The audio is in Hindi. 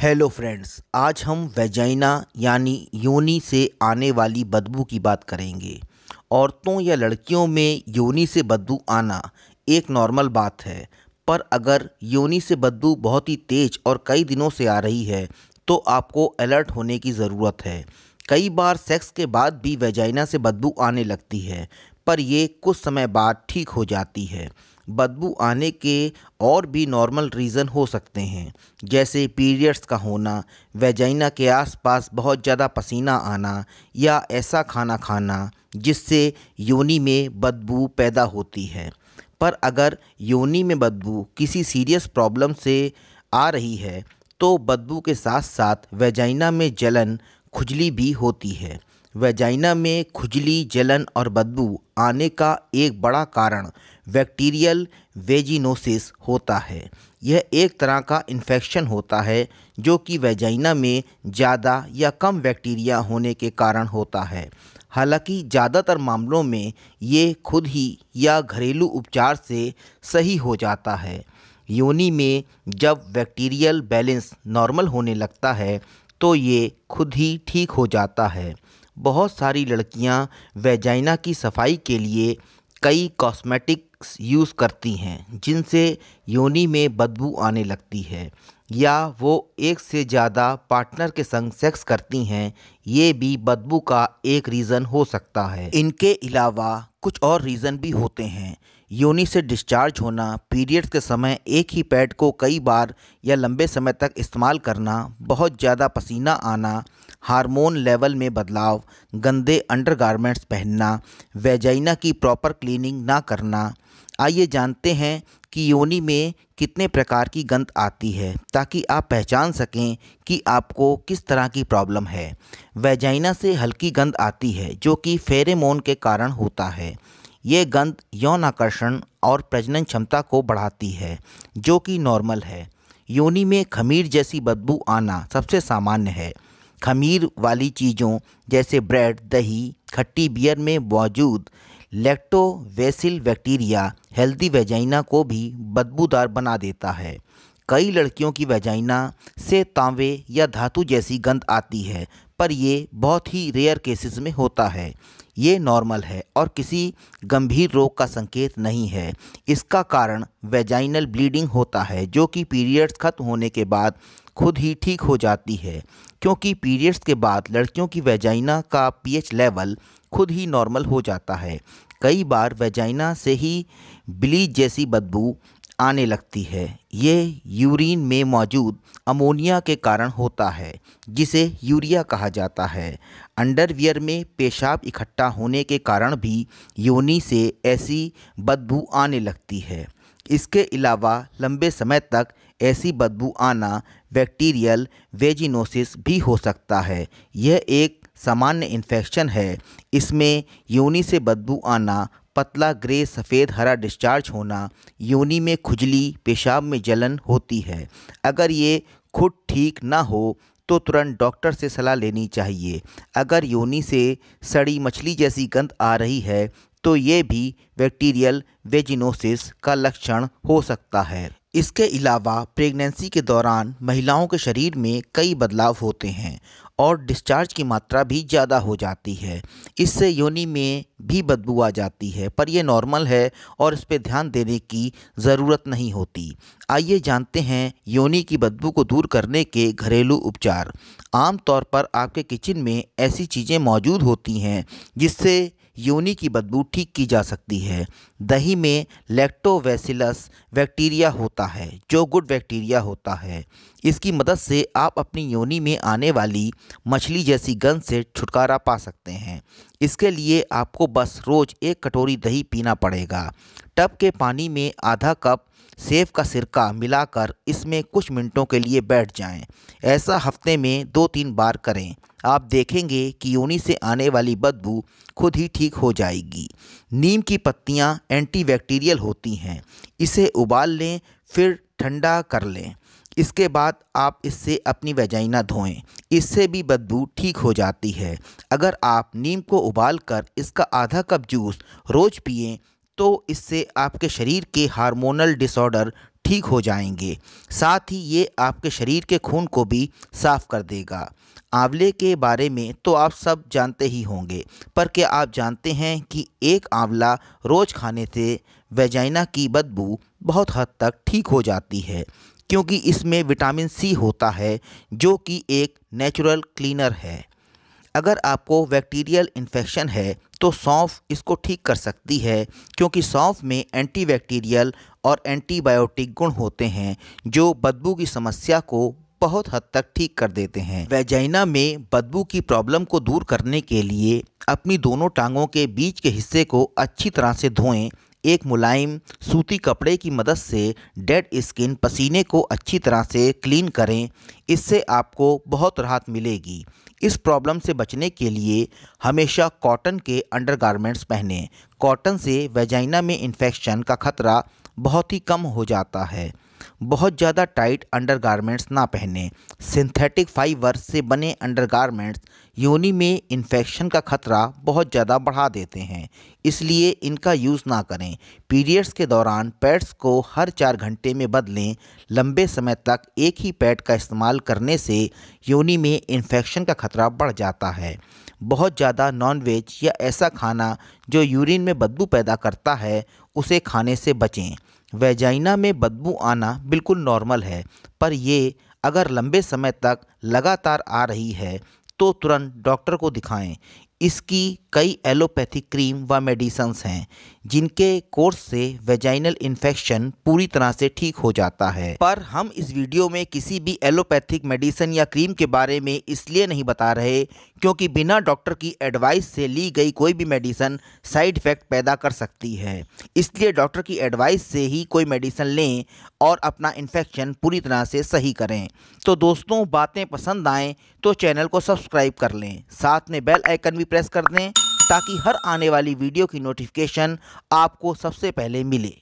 हेलो फ्रेंड्स आज हम वेजाइना यानी योनि से आने वाली बदबू की बात करेंगे औरतों या लड़कियों में योनि से बदबू आना एक नॉर्मल बात है पर अगर योनि से बदबू बहुत ही तेज और कई दिनों से आ रही है तो आपको अलर्ट होने की ज़रूरत है कई बार सेक्स के बाद भी वेजाइना से बदबू आने लगती है पर यह कुछ समय बाद ठीक हो जाती है बदबू आने के और भी नॉर्मल रीज़न हो सकते हैं जैसे पीरियड्स का होना वेजाइना के आसपास बहुत ज़्यादा पसीना आना या ऐसा खाना खाना जिससे योनि में बदबू पैदा होती है पर अगर योनि में बदबू किसी सीरियस प्रॉब्लम से आ रही है तो बदबू के साथ साथ वेजाइना में जलन खुजली भी होती है वेजाइना में खुजली जलन और बदबू आने का एक बड़ा कारण बैक्टीरियल वेजिनोसिस होता है यह एक तरह का इन्फेक्शन होता है जो कि वेजाइना में ज़्यादा या कम बैक्टीरिया होने के कारण होता है हालांकि ज़्यादातर मामलों में ये खुद ही या घरेलू उपचार से सही हो जाता है योनि में जब बैक्टीरियल बैलेंस नॉर्मल होने लगता है तो ये खुद ही ठीक हो जाता है बहुत सारी लड़कियां वेजाइना की सफाई के लिए कई कॉस्मेटिक्स यूज़ करती हैं जिनसे योनि में बदबू आने लगती है या वो एक से ज़्यादा पार्टनर के संग सेक्स करती हैं ये भी बदबू का एक रीज़न हो सकता है इनके अलावा कुछ और रीज़न भी होते हैं योनि से डिस्चार्ज होना पीरियड्स के समय एक ही पैड को कई बार या लंबे समय तक इस्तेमाल करना बहुत ज़्यादा पसीना आना हार्मोन लेवल में बदलाव गंदे अंडरगारमेंट्स पहनना वेजाइना की प्रॉपर क्लीनिंग ना करना आइए जानते हैं कि योनि में कितने प्रकार की गंध आती है ताकि आप पहचान सकें कि आपको किस तरह की प्रॉब्लम है वेजाइना से हल्की गंध आती है जो कि फेरेमोन के कारण होता है ये गंध यौन आकर्षण और प्रजनन क्षमता को बढ़ाती है जो कि नॉर्मल है योनि में खमीर जैसी बदबू आना सबसे सामान्य है खमीर वाली चीज़ों जैसे ब्रेड दही खट्टी बियर में मौजूद लेक्टोवेसिल बैक्टीरिया हेल्दी वेजाइना को भी बदबूदार बना देता है कई लड़कियों की वेजाइना से तांबे या धातु जैसी गंध आती है पर यह बहुत ही रेयर केसेस में होता है ये नॉर्मल है और किसी गंभीर रोग का संकेत नहीं है इसका कारण वेजाइनल ब्लीडिंग होता है जो कि पीरियड्स खत्म होने के बाद खुद ही ठीक हो जाती है क्योंकि पीरियड्स के बाद लड़कियों की वेजाइना का पीएच लेवल खुद ही नॉर्मल हो जाता है कई बार वेजाइना से ही ब्लीच जैसी बदबू आने लगती है ये यूरिन में मौजूद अमोनिया के कारण होता है जिसे यूरिया कहा जाता है अंडरवियर में पेशाब इकट्ठा होने के कारण भी योनि से ऐसी बदबू आने लगती है इसके अलावा लंबे समय तक ऐसी बदबू आना बैक्टीरियल वेजिनोसिस भी हो सकता है यह एक सामान्य इन्फेक्शन है इसमें योनि से बदबू आना पतला ग्रे सफ़ेद हरा डिस्चार्ज होना योनि में खुजली पेशाब में जलन होती है अगर ये खुद ठीक ना हो तो तुरंत डॉक्टर से सलाह लेनी चाहिए अगर योनि से सड़ी मछली जैसी गंध आ रही है तो ये भी बैक्टीरियल वेजिनोसिस का लक्षण हो सकता है इसके अलावा प्रेगनेंसी के दौरान महिलाओं के शरीर में कई बदलाव होते हैं और डिस्चार्ज की मात्रा भी ज़्यादा हो जाती है इससे योनि में भी बदबू आ जाती है पर यह नॉर्मल है और इस पर ध्यान देने की ज़रूरत नहीं होती आइए जानते हैं योनि की बदबू को दूर करने के घरेलू उपचार आमतौर पर आपके किचन में ऐसी चीज़ें मौजूद होती हैं जिससे योनि की बदबू ठीक की जा सकती है दही में लैक्टोवैसिलस बैक्टीरिया होता है जो गुड बैक्टीरिया होता है इसकी मदद से आप अपनी योनि में आने वाली मछली जैसी गंध से छुटकारा पा सकते हैं इसके लिए आपको बस रोज़ एक कटोरी दही पीना पड़ेगा टब के पानी में आधा कप सेब का सिरका मिलाकर इसमें कुछ मिनटों के लिए बैठ जाएं। ऐसा हफ्ते में दो तीन बार करें आप देखेंगे कि योनि से आने वाली बदबू खुद ही ठीक हो जाएगी नीम की पत्तियां एंटीबैक्टीरियल होती हैं इसे उबाल लें फिर ठंडा कर लें इसके बाद आप इससे अपनी वेजाइना धोएं इससे भी बदबू ठीक हो जाती है अगर आप नीम को उबाल कर इसका आधा कप जूस रोज़ पिएं तो इससे आपके शरीर के हार्मोनल डिसऑर्डर ठीक हो जाएंगे साथ ही ये आपके शरीर के खून को भी साफ कर देगा आंवले के बारे में तो आप सब जानते ही होंगे पर क्या आप जानते हैं कि एक आंवला रोज़ खाने से वेजाइना की बदबू बहुत हद तक ठीक हो जाती है क्योंकि इसमें विटामिन सी होता है जो कि एक नेचुरल क्लीनर है अगर आपको बैक्टीरियल इन्फेक्शन है तो सौंफ इसको ठीक कर सकती है क्योंकि सौंफ में एंटीबैक्टीरियल और एंटीबायोटिक गुण होते हैं जो बदबू की समस्या को बहुत हद तक ठीक कर देते हैं वेजाइना में बदबू की प्रॉब्लम को दूर करने के लिए अपनी दोनों टांगों के बीच के हिस्से को अच्छी तरह से धोएं एक मुलायम सूती कपड़े की मदद से डेड स्किन पसीने को अच्छी तरह से क्लीन करें इससे आपको बहुत राहत मिलेगी इस प्रॉब्लम से बचने के लिए हमेशा कॉटन के अंडरगारमेंट्स पहनें कॉटन से वेजाइना में इन्फेक्शन का खतरा बहुत ही कम हो जाता है बहुत ज़्यादा टाइट अंडरगारमेंट्स ना पहने सिंथेटिक फाइबर से बने अंडरगारमेंट्स योनि में इन्फेक्शन का खतरा बहुत ज़्यादा बढ़ा देते हैं इसलिए इनका यूज़ ना करें पीरियड्स के दौरान पैड्स को हर चार घंटे में बदलें लंबे समय तक एक ही पैड का इस्तेमाल करने से योनि में इन्फेक्शन का खतरा बढ़ जाता है बहुत ज़्यादा नॉनवेज या ऐसा खाना जो यूरिन में बदबू पैदा करता है उसे खाने से बचें वेजाइना में बदबू आना बिल्कुल नॉर्मल है पर ये अगर लंबे समय तक लगातार आ रही है तो तुरंत डॉक्टर को दिखाएं इसकी कई एलोपैथिक क्रीम व मेडिसन्स हैं जिनके कोर्स से वेजाइनल इन्फेक्शन पूरी तरह से ठीक हो जाता है पर हम इस वीडियो में किसी भी एलोपैथिक मेडिसन या क्रीम के बारे में इसलिए नहीं बता रहे क्योंकि बिना डॉक्टर की एडवाइस से ली गई कोई भी मेडिसन साइड इफ़ेक्ट पैदा कर सकती है इसलिए डॉक्टर की एडवाइस से ही कोई मेडिसन लें और अपना इन्फेक्शन पूरी तरह से सही करें तो दोस्तों बातें पसंद आएँ तो चैनल को सब्सक्राइब कर लें साथ में बेल आइकन भी प्रेस कर दें ताकि हर आने वाली वीडियो की नोटिफिकेशन आपको सबसे पहले मिले